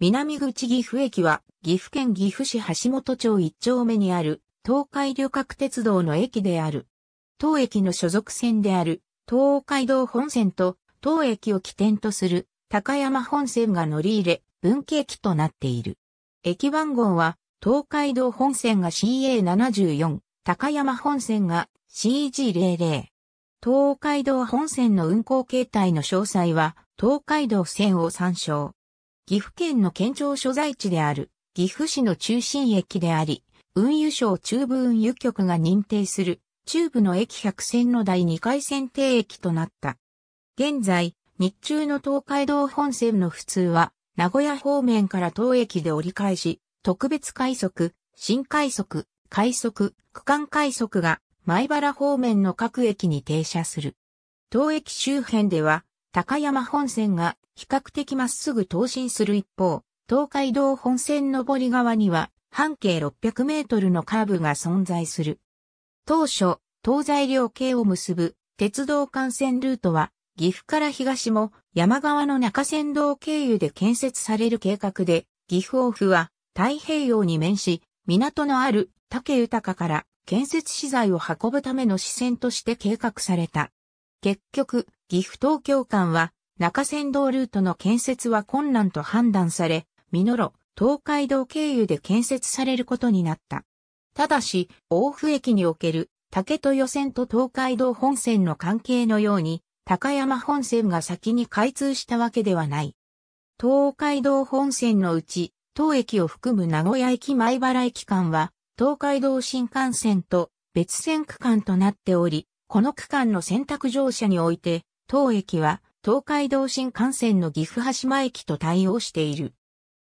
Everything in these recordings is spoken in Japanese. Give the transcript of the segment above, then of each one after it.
南口岐阜駅は、岐阜県岐阜市橋本町1丁目にある、東海旅客鉄道の駅である。当駅の所属線である、東海道本線と、当駅を起点とする、高山本線が乗り入れ、分岐駅となっている。駅番号は、東海道本線が CA74、高山本線が CG00。東海道本線の運行形態の詳細は、東海道線を参照。岐阜県の県庁所在地である岐阜市の中心駅であり、運輸省中部運輸局が認定する中部の駅100線の第2回線定駅となった。現在、日中の東海道本線の普通は、名古屋方面から当駅で折り返し、特別快速、新快速、快速、区間快速が、前原方面の各駅に停車する。当駅周辺では、高山本線が比較的まっすぐ東進する一方、東海道本線上り側には半径600メートルのカーブが存在する。当初、東西両系を結ぶ鉄道幹線ルートは、岐阜から東も山側の中山道経由で建設される計画で、岐阜オフは太平洋に面し、港のある竹豊から建設資材を運ぶための支線として計画された。結局、岐阜東京間は中山道ルートの建設は困難と判断され、美濃路、東海道経由で建設されることになった。ただし、大府駅における竹予線と東海道本線の関係のように、高山本線が先に開通したわけではない。東海道本線のうち、当駅を含む名古屋駅前原駅間は、東海道新幹線と別線区間となっており、この区間の選択乗車において、当駅は東海道新幹線の岐阜羽島駅と対応している。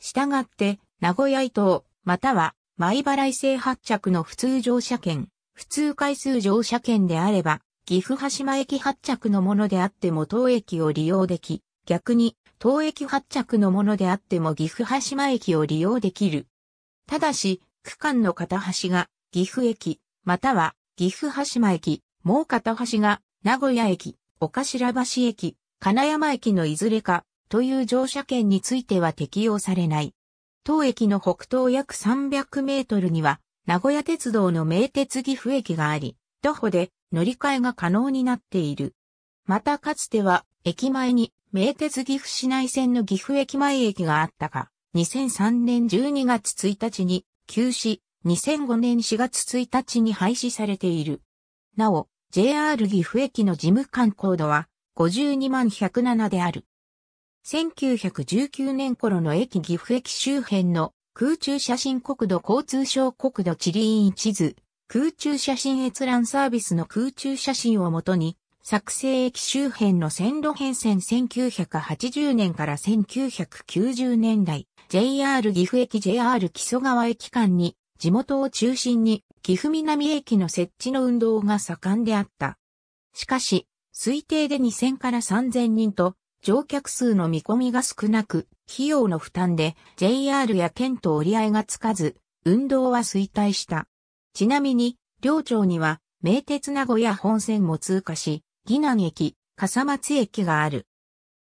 したがって、名古屋伊東、または、舞払い制発着の普通乗車券、普通回数乗車券であれば、岐阜羽島駅発着のものであっても当駅を利用でき、逆に、当駅発着のものであっても岐阜羽島駅を利用できる。ただし、区間の片端が岐阜駅、または岐阜羽島駅、もう片端が、名古屋駅、岡白橋駅、金山駅のいずれか、という乗車券については適用されない。当駅の北東約300メートルには、名古屋鉄道の名鉄岐阜駅があり、徒歩で乗り換えが可能になっている。またかつては、駅前に名鉄岐阜市内線の岐阜駅前駅があったが、2003年12月1日に休止、2005年4月1日に廃止されている。なお、JR 岐阜駅の事務官コードは52万107である。1919年頃の駅岐阜駅周辺の空中写真国土交通省国土地理院地図、空中写真閲覧サービスの空中写真をもとに、作成駅周辺の線路変遷1980年から1990年代、JR 岐阜駅 JR 木曽川駅間に、地元を中心に岐阜南駅の設置の運動が盛んであった。しかし、推定で2000から3000人と、乗客数の見込みが少なく、費用の負担で JR や県と折り合いがつかず、運動は衰退した。ちなみに、両町には、名鉄名古屋本線も通過し、宜南駅、笠松駅がある。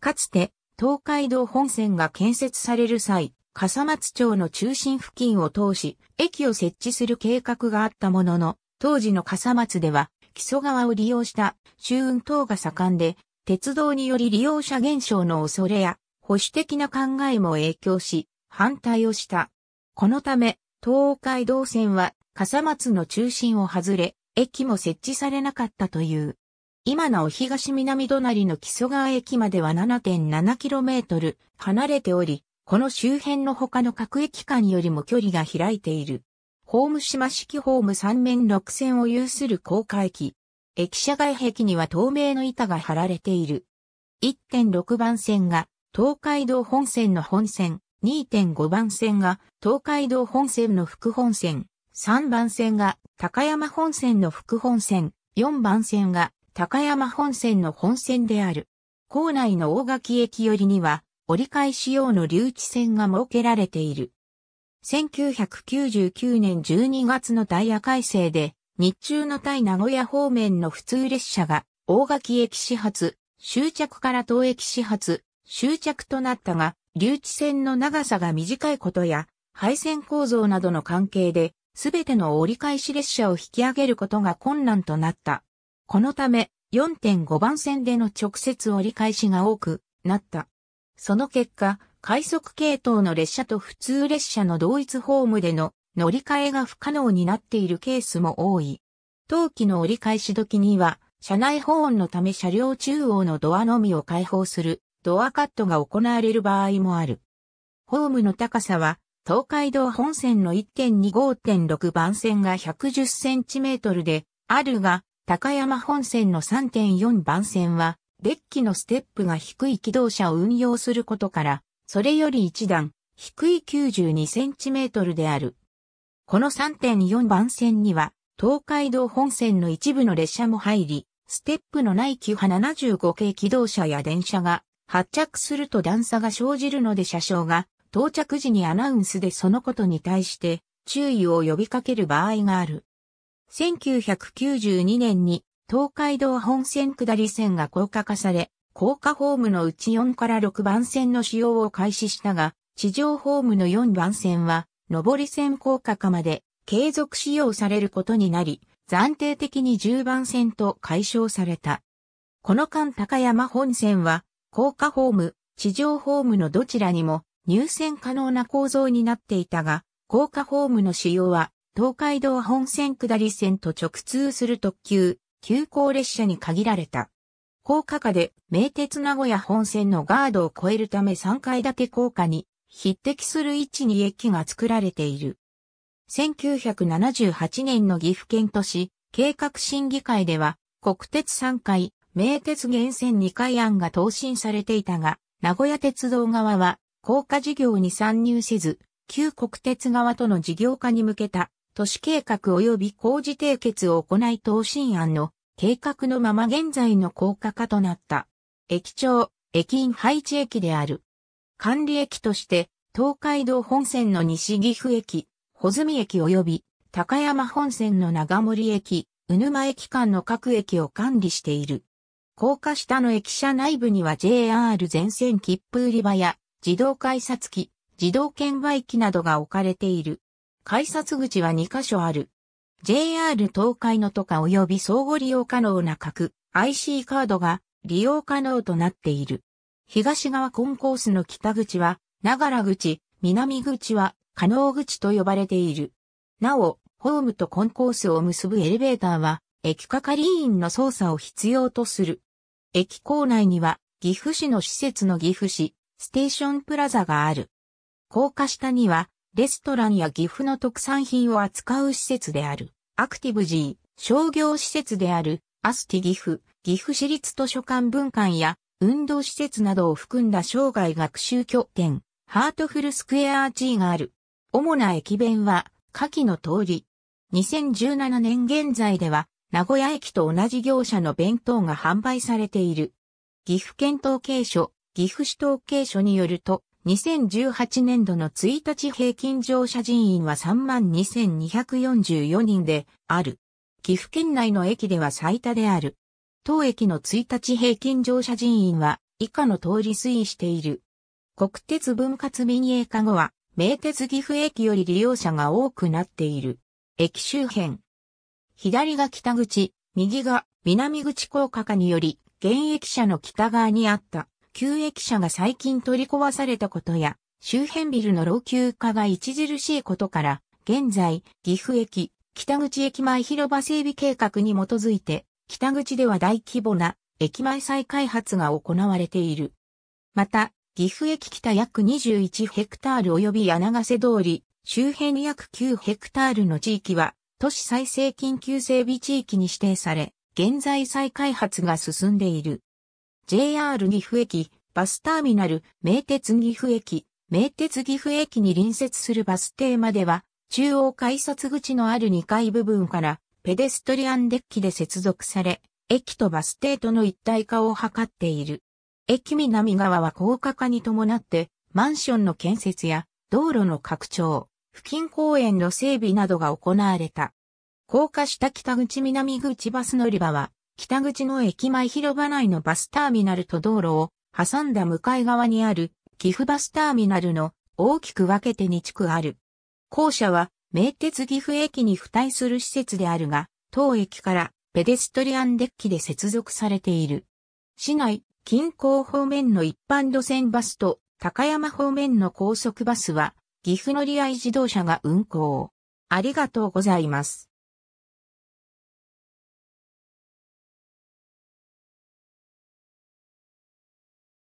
かつて、東海道本線が建設される際、笠松町の中心付近を通し、駅を設置する計画があったものの、当時の笠松では、木曽川を利用した周運等が盛んで、鉄道により利用者減少の恐れや、保守的な考えも影響し、反対をした。このため、東海道線は笠松の中心を外れ、駅も設置されなかったという。今なお東南隣の木曽川駅までは 7.7km 離れており、この周辺の他の各駅間よりも距離が開いている。ホーム島式ホーム3面6線を有する高架駅。駅舎外壁には透明の板が張られている。1.6番線が東海道本線の本線、2.5番線が東海道本線の副本線、3番線が高山本線の副本線、4番線が高山本線の本線である。校内の大垣駅寄りには折り返し用の留置線が設けられている。1999年12月のダイヤ改正で、日中の対名古屋方面の普通列車が、大垣駅始発、終着から東駅始発、終着となったが、留置線の長さが短いことや、配線構造などの関係で、すべての折り返し列車を引き上げることが困難となった。このため、4.5番線での直接折り返しが多くなった。その結果、快速系統の列車と普通列車の同一ホームでの乗り換えが不可能になっているケースも多い。当期の折り返し時には、車内保温のため車両中央のドアのみを開放するドアカットが行われる場合もある。ホームの高さは、東海道本線の1.25.6番線が110センチメートルで、あるが、高山本線の3.4番線はデッキのステップが低い機動車を運用することから、それより一段、低い 92cm である。この3.4番線には、東海道本線の一部の列車も入り、ステップのない旧ハ75系機動車や電車が発着すると段差が生じるので車掌が到着時にアナウンスでそのことに対して注意を呼びかける場合がある。1992年に東海道本線下り線が高架化され、高架ホームのうち4から6番線の使用を開始したが、地上ホームの4番線は、上り線高架化まで継続使用されることになり、暫定的に10番線と解消された。この間高山本線は、高架ホーム、地上ホームのどちらにも入線可能な構造になっていたが、高架ホームの使用は、東海道本線下り線と直通する特急、急行列車に限られた。高架下で名鉄名古屋本線のガードを越えるため3階建て高架に匹敵する位置に駅が作られている。1978年の岐阜県都市計画審議会では国鉄3階、名鉄源線2階案が答申されていたが、名古屋鉄道側は高架事業に参入せず、旧国鉄側との事業化に向けた都市計画及び工事締結を行い答申案の計画のまま現在の高架化となった。駅長、駅員配置駅である。管理駅として、東海道本線の西岐阜駅、穂積駅及び高山本線の長森駅、うぬま駅間の各駅を管理している。高架下の駅舎内部には JR 全線切符売り場や自動改札機、自動券売機などが置かれている。改札口は2カ所ある。JR 東海のとか及び相互利用可能な各 IC カードが利用可能となっている。東側コンコースの北口は、長良口、南口は、加納口と呼ばれている。なお、ホームとコンコースを結ぶエレベーターは、駅係員の操作を必要とする。駅構内には、岐阜市の施設の岐阜市、ステーションプラザがある。高架下には、レストランや岐阜の特産品を扱う施設である、アクティブ G、商業施設である、アスティ岐阜、岐阜市立図書館文館や、運動施設などを含んだ生涯学習拠点、ハートフルスクエア G がある。主な駅弁は、下記の通り。2017年現在では、名古屋駅と同じ業者の弁当が販売されている。岐阜県統計所、岐阜市統計所によると、2018年度の1日平均乗車人員は32,244人である。岐阜県内の駅では最多である。当駅の1日平均乗車人員は以下の通り推移している。国鉄分割民営化後は、名鉄岐阜駅より利用者が多くなっている。駅周辺。左が北口、右が南口高架化により、現役者の北側にあった。旧駅舎が最近取り壊されたことや、周辺ビルの老朽化が著しいことから、現在、岐阜駅、北口駅前広場整備計画に基づいて、北口では大規模な駅前再開発が行われている。また、岐阜駅北約21ヘクタール及び柳瀬通り、周辺約9ヘクタールの地域は、都市再生緊急整備地域に指定され、現在再開発が進んでいる。JR 岐阜駅、バスターミナル、名鉄岐阜駅、名鉄岐阜駅に隣接するバス停までは、中央改札口のある2階部分からペデストリアンデッキで接続され、駅とバス停との一体化を図っている。駅南側は高架化に伴って、マンションの建設や道路の拡張、付近公園の整備などが行われた。高架下北口南口バス乗り場は、北口の駅前広場内のバスターミナルと道路を挟んだ向かい側にある岐阜バスターミナルの大きく分けて2地区ある。校舎は名鉄岐阜駅に付帯する施設であるが、当駅からペデストリアンデッキで接続されている。市内、近郊方面の一般路線バスと高山方面の高速バスは岐阜乗り合い自動車が運行。ありがとうございます。